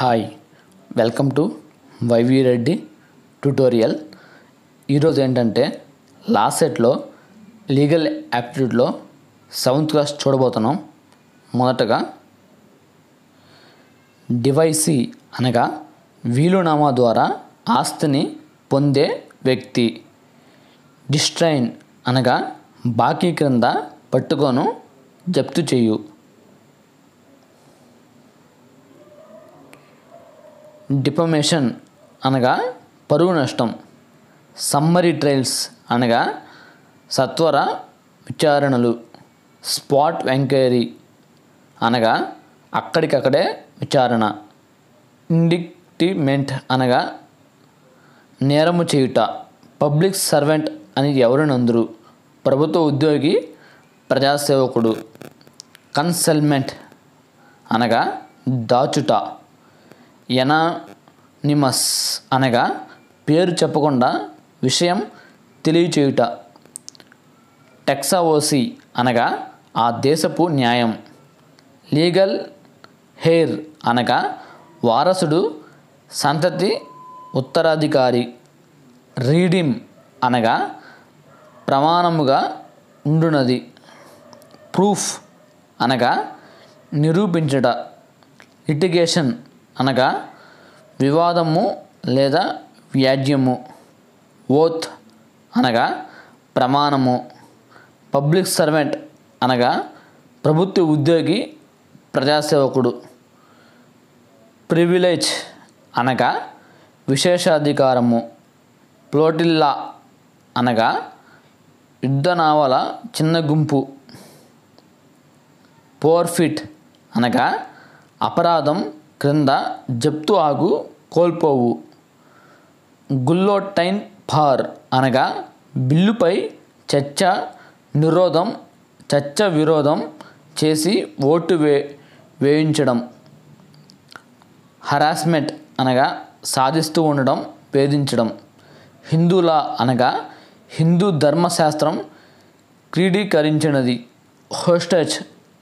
hi welcome to YV Reddy tutorial ఈరోజు ఏంటంటే loss సెట్లో లీగల్ యాప్టిట్యూడ్లో సెవెంత్ క్లాస్ చూడబోతున్నాం మొదటగా డివైసీ అనగా వీలునామా ద్వారా ఆస్తిని పొందే వ్యక్తి డిస్ట్రైన్ అనగా బాకీ క్రింద పట్టుకోను జప్తు చేయు డిఫమేషన్ అనగా పరువు నష్టం సమ్మరీ ట్రయల్స్ అనగా సత్వర విచారణలు స్పాట్ ఎంక్వైరీ అనగా అక్కడికక్కడే విచారణ ఇండిక్టిమెంట్ అనగా నేరము చేయుట పబ్లిక్ సర్వెంట్ అని ఎవరినందరు ప్రభుత్వ ఉద్యోగి ప్రజాసేవకుడు కన్సల్మెంట్ అనగా దాచుట ఎనానిమస్ అనగా పేరు చెప్పకుండా విషయం తెలియచేయుట టెక్సావోసి అనగా ఆ దేశపు న్యాయం లీగల్ హెయిర్ అనగా వారసుడు సంతతి ఉత్తరాధికారి రీడిమ్ అనగా ప్రమాణముగా ఉండునది ప్రూఫ్ అనగా నిరూపించుట లిటిగేషన్ అనగా వివాదము లేదా వ్యాజ్యము ఓత్ అనగా ప్రమాణము పబ్లిక్ సర్వెంట్ అనగా ప్రభుత్వ ఉద్యోగి ప్రజాసేవకుడు ప్రివిలేజ్ అనగా విశేషాధికారము ప్లోటిల్లా అనగా యుద్ధ నావల చిన్న గుంపు పోర్ఫిట్ అనగా అపరాధం క్రింద జప్తు ఆగు కోల్పోవు గుల్లోటైన్ ఫార్ అనగా బిల్లుపై చర్చ నిరోధం చర్చ విరోధం చేసి ఓటు వే వేయించడం హరాస్మెంట్ అనగా సాధిస్తూ ఉండడం వేధించడం హిందువుల అనగా హిందూ ధర్మశాస్త్రం క్రీడీకరించినది హోస్టచ్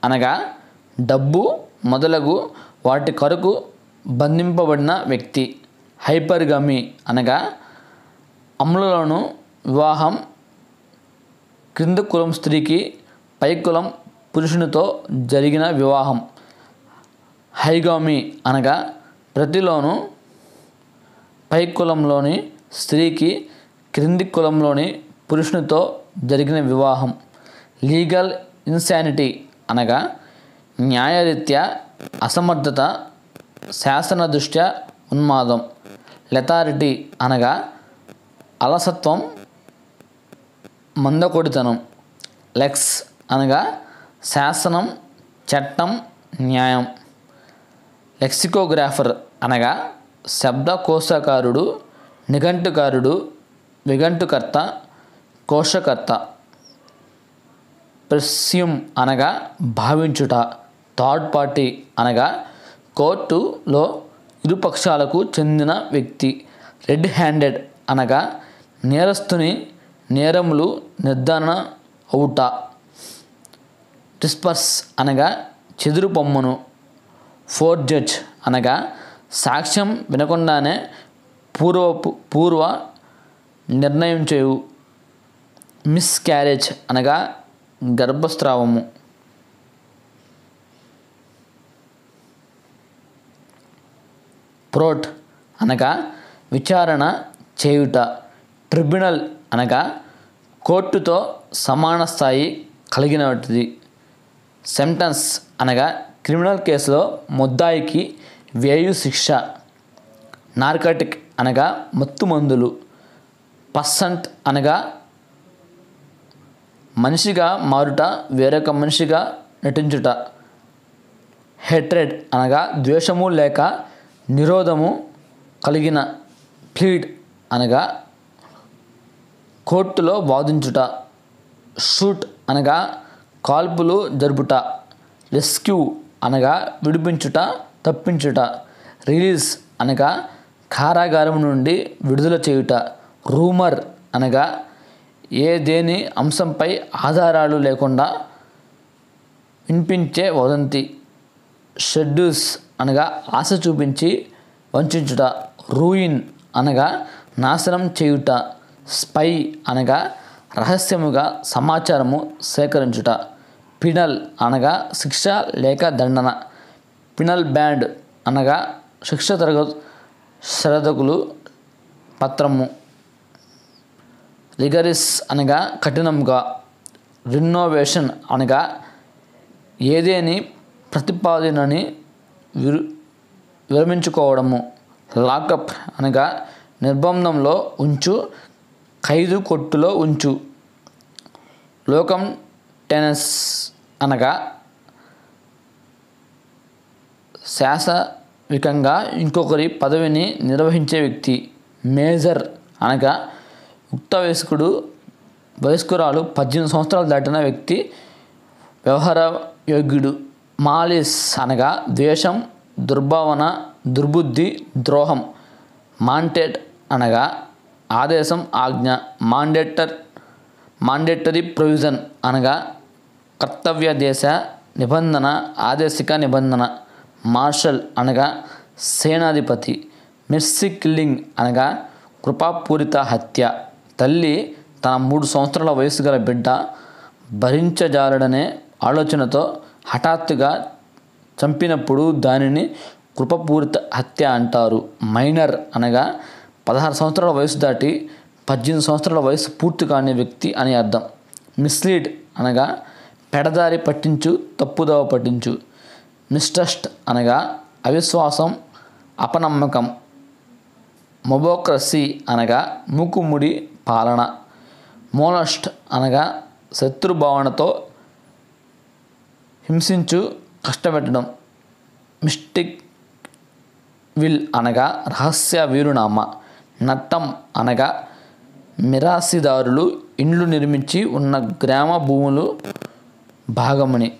అనగా డబ్బు మొదలగు వాటి కొరకు బంధింపబడిన వ్యక్తి హైపర్గమి అనగా అమ్లులను వివాహం క్రింద కులం స్త్రీకి పై కులం పురుషునితో జరిగిన వివాహం హైగామి అనగా ప్రతిలోను పై కులంలోని స్త్రీకి క్రింది కులంలోని పురుషునితో జరిగిన వివాహం లీగల్ ఇన్సానిటీ అనగా న్యాయరీత్యా అసమర్థత శాసన దృష్ట్యా ఉన్మాదం లెథారిటీ అనగా అలసత్వం మందకొడితనం లెక్స్ అనగా శాసనం చట్టం న్యాయం లెక్సికోగ్రాఫర్ అనగా శబ్దకోశకారుడు నిఘంటుకారుడు విఘంటుకర్త కోశకర్త ప్రస్యం అనగా భావించుట థర్డ్ పార్టీ అనగా కోర్టులో ఇరుపక్షాలకు చెందిన వ్యక్తి రెడ్ హ్యాండెడ్ అనగా నేరస్తుని నేరములు నిర్ధారణ అవుట డిస్పర్స్ అనగా చెదురు పొమ్మను ఫోర్ జడ్జ్ అనగా సాక్ష్యం వినకుండానే పూర్వపు పూర్వ నిర్ణయం చేయు మిస్ క్యారేజ్ అనగా గర్భస్రావము ప్రోట్ అనగా విచారణ చేయుట ట్రిబ్యునల్ అనగా కోర్టుతో సమాన స్థాయి కలిగినది సెంటెన్స్ అనగా క్రిమినల్ కేసులో ముద్దాయికి వేయు శిక్ష నార్కటిక్ అనగా మత్తు మందులు పర్సంట్ అనగా మనిషిగా మారుట వేరొక మనిషిగా నటించుట హెట్రెడ్ అనగా ద్వేషము లేక నిరోధము కలిగిన ప్లీడ్ అనగా కోర్టులో వాదించుట షూట్ అనగా కాల్పులు జరుపుట రెస్క్యూ అనగా విడిపించుట తప్పించుట రిలీజ్ అనగా కారాగారం నుండి విడుదల చేయుట రూమర్ అనగా ఏ దేని అంశంపై ఆధారాలు లేకుండా వినిపించే వదంతి షెడ్యూస్ అనగా ఆశ చూపించి వంచుట రూయిన్ అనగా నాశనం చేయుట స్పై అనగా రహస్యముగా సమాచారము సేకరించుట పినల్ అనగా శిక్ష లేక దండన పినల్ బ్యాండ్ అనగా శిక్ష తరగ శరదకులు పత్రము లిగరిస్ అనగా కఠినముగా రిన్నోవేషన్ అనగా ఏదేని ప్రతిపాదనని విరు విరమించుకోవడము లాకప్ అనగా నిర్బంధంలో ఉంచు ఖైదు కొట్టులో ఉంచు లోకం టెనస్ అనగా శాసవికంగా ఇంకొకరి పదవిని నిర్వహించే వ్యక్తి మేజర్ అనగా ఉక్త వయస్కుడు వయస్కురాలు పద్దెనిమిది సంవత్సరాలు దాటిన వ్యక్తి వ్యవహార యోగ్యుడు మాలిస్ అనగా ద్వేషం దుర్భావన దుర్బుద్ధి ద్రోహం మాంటేట్ అనగా ఆదేశం ఆజ్ఞ మాండేటర్ మాండేటరీ ప్రొవిజన్ అనగా కర్తవ్య దేశ నిబంధన ఆదేశిక నిబంధన మార్షల్ అనగా సేనాధిపతి మెర్సీ కిల్లింగ్ అనగా కృపాపూరిత హత్య తల్లి తన మూడు సంవత్సరాల వయసు గల బిడ్డ భరించజాలడనే ఆలోచనతో హఠాత్తుగా చంపినప్పుడు దానిని కృపపూరిత హత్య అంటారు మైనర్ అనగా పదహారు సంవత్సరాల వయసు దాటి పద్దెనిమిది సంవత్సరాల వయసు పూర్తి కాని వ్యక్తి అని అర్థం మిస్లీడ్ అనగా పెడదారి పట్టించు తప్పుదోవ పట్టించు మిస్ట్రస్ట్ అనగా అవిశ్వాసం అపనమ్మకం మొబోక్రసీ అనగా మూకుముడి పాలన మోనస్ట్ అనగా శత్రుభావనతో హింసించు కష్టపెట్టడం మిస్టిక్ విల్ అనగా రహస్య వీరునామ నట్టం అనగా మిరాసిదారులు ఇండ్లు నిర్మించి ఉన్న గ్రామ భూములు భాగమని